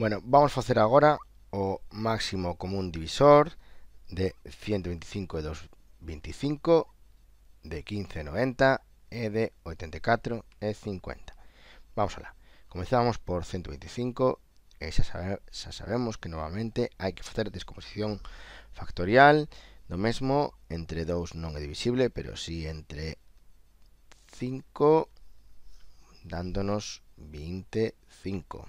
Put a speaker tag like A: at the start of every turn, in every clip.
A: Bueno, vamos a hacer ahora o máximo común divisor de 125 e 225, de 15 90 de 84 y 50. Vamos a la. comenzamos por 125 eh, Ya sabemos que nuevamente hay que hacer descomposición factorial lo mismo entre 2 no es divisible, pero sí entre 5 dándonos 25.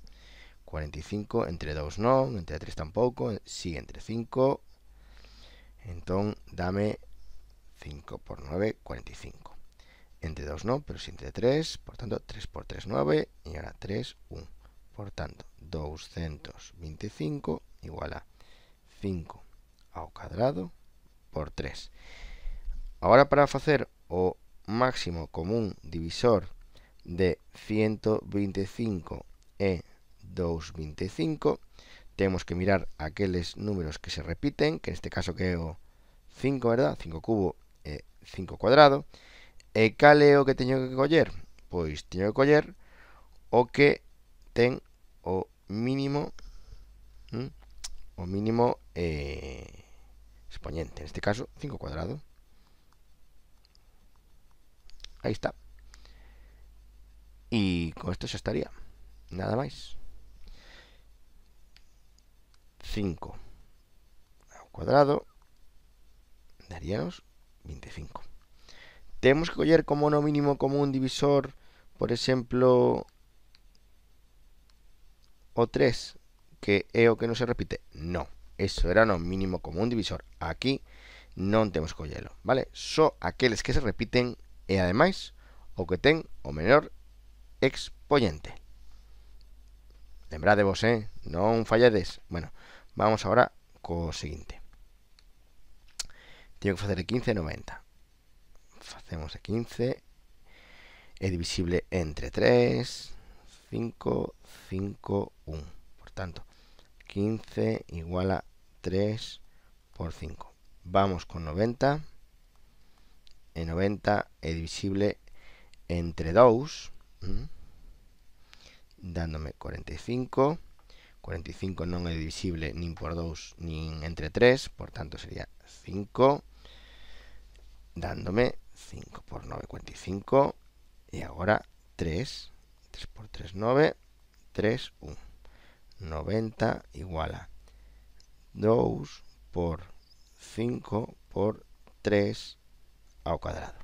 A: 45, entre 2 no, entre 3 tampoco, sí, entre 5. Entonces, dame 5 por 9, 45. Entre 2 no, pero sí entre 3, por tanto, 3 por 3, 9, y ahora 3, 1. Por tanto, 225 igual a 5 al cuadrado por 3. Ahora para hacer o máximo común divisor de 125 2,25 temos que mirar aqueles números que se repiten, que neste caso que é o 5, verdad? 5 cubo e 5 cuadrado. E cal é o que teño que coger? Pois teño que coger o que ten o mínimo ¿eh? o mínimo eh, exponente, neste caso 5 cuadrado. Aí está. E con esto xa estaría. Nada máis. 5 ao cuadrado daríanos 25. Temos que coller como no mínimo común divisor, por exemplo, o 3, que é o que non se repite. Non, eso era no mínimo común divisor. Aquí non temos collelo, vale? Só aqueles que se repiten e ademais o que ten o menor expoñente. Lembrade vos, eh? Non fallades. Bueno, Vamos ahora con lo siguiente. Tengo que hacer el 90. Hacemos de 15. Es divisible entre 3, 5, 5, 1. Por tanto, 15 igual a 3 por 5. Vamos con 90. En 90 es divisible entre 2, dándome 45. 45 no es divisible ni por 2 ni entre 3, por tanto sería 5, dándome 5 por 9, 45, Y ahora 3, 3 por 3, 9, 3, 1. 90 igual a 2 por 5 por 3 al cuadrado.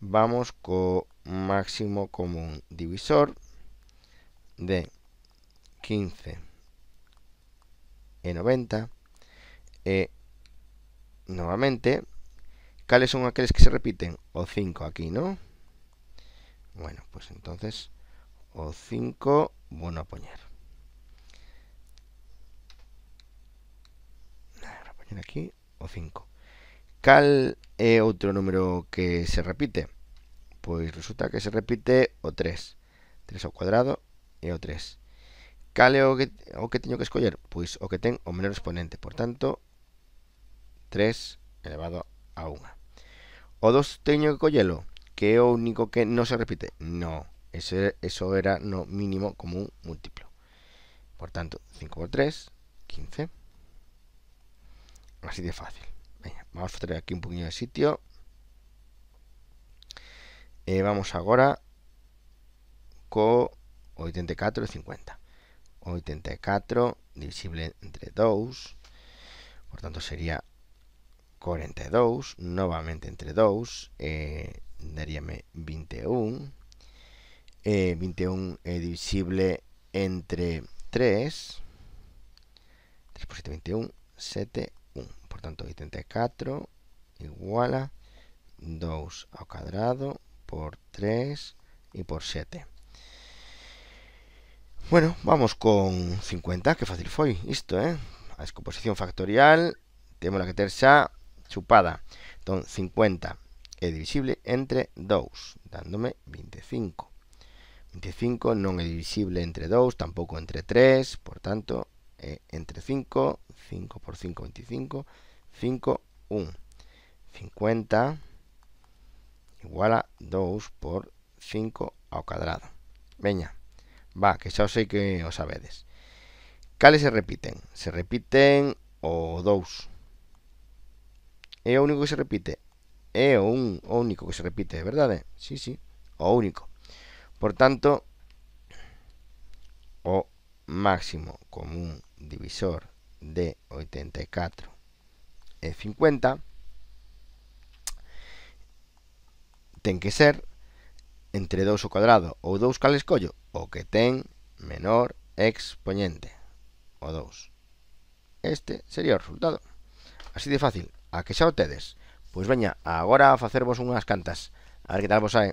A: Vamos con máximo común divisor de 15, E90, E nuevamente. E, ¿Cuáles son aquellos que se repiten? O 5 aquí, ¿no? Bueno, pues entonces O 5, bueno a poner. aquí O 5. ¿Cal es otro número que se repite? Pues resulta que se repite O3. 3 al cuadrado y e O3. Cale o que, o que teño que escoller? Pois o que ten o menor exponente. Por tanto, 3 elevado a 1. O 2 teño que collelo, que é o único que non se repite. No, ese, eso era no mínimo común múltiplo. Por tanto, 5 por 3, 15. Así de fácil. Venga, vamos a traer aquí un poquinho de sitio. E eh, vamos agora co 84 e 50. 84 divisible entre 2, por tanto sería 42, novamente entre 2, eh, daríame 21, eh, 21 é divisible entre 3, 3 por 7, 21, 7, 1, por tanto 84 igual a 2 ao cadrado por 3 e por 7. Bueno, vamos con 50, que fácil foi isto, eh? A descomposición factorial, temos que ter xa chupada. Entón, 50 é divisible entre 2, dándome 25. 25 non é divisible entre 2, tampouco entre 3, por tanto, é entre 5, 5 por 5, 25, 5, 1. 50 igual a 2 por 5 ao cuadrado. Veña. Va, que xa sei que o sabedes. Cales se repiten? Se repiten o 2. É o único que se repite. É o, un, o único que se repite, verdade? Sí, sí, o único. Por tanto, o máximo común divisor de 84 e 50 ten que ser entre 2 ao cuadrado ou 2 cal escollo? O que ten menor expoñente. O 2. Este sería o resultado. Así de fácil. A que xa o tedes. Pois veña, agora a facervos unhas cantas. A ver que tal vos saen.